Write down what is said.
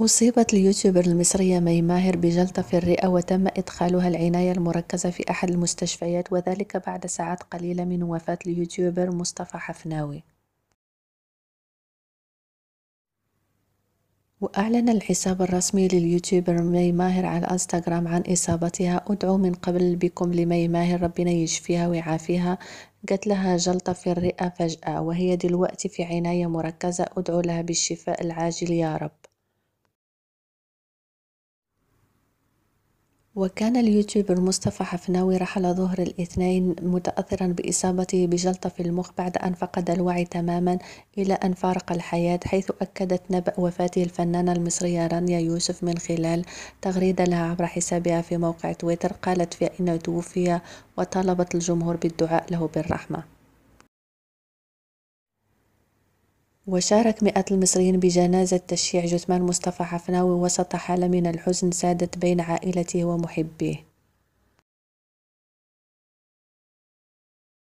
أصيبت اليوتيوبر المصرية مي ماهر بجلطة في الرئة وتم إدخالها العناية المركزة في أحد المستشفيات وذلك بعد ساعات قليلة من وفاة اليوتيوبر مصطفى حفناوي وأعلن الحساب الرسمي لليوتيوبر مي ماهر على الانستغرام عن إصابتها أدعو من قبل بكم لمي ماهر ربنا يشفيها ويعافيها جات لها جلطة في الرئة فجأة وهي دلوقتي في عناية مركزة أدعو لها بالشفاء العاجل يا رب وكان اليوتيوبر مصطفى حفناوي رحل ظهر الاثنين متأثرا بإصابته بجلطة في المخ بعد أن فقد الوعي تماما إلى أن فارق الحياة حيث أكدت نبأ وفاة الفنانة المصرية رانيا يوسف من خلال تغريدة لها عبر حسابها في موقع تويتر قالت فيها إنه توفي وطالبت الجمهور بالدعاء له بالرحمة وشارك مئات المصريين بجنازة تشييع جثمان مصطفى حفناوي وسط حالة من الحزن سادت بين عائلته ومحبيه